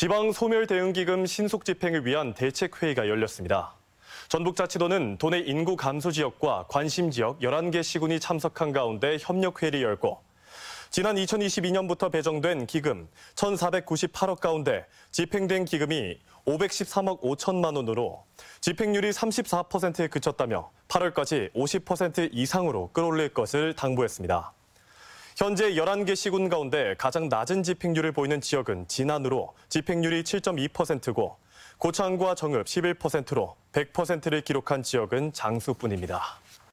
지방 소멸 대응기금 신속 집행을 위한 대책회의가 열렸습니다. 전북자치도는 도내 인구 감소 지역과 관심 지역 11개 시군이 참석한 가운데 협력회의를 열고 지난 2022년부터 배정된 기금 1,498억 가운데 집행된 기금이 513억 5천만 원으로 집행률이 34%에 그쳤다며 8월까지 50% 이상으로 끌어올릴 것을 당부했습니다. 현재 11개 시군 가운데 가장 낮은 집행률을 보이는 지역은 진안으로 집행률이 7.2%고 고창과 정읍 11%로 100%를 기록한 지역은 장수뿐입니다.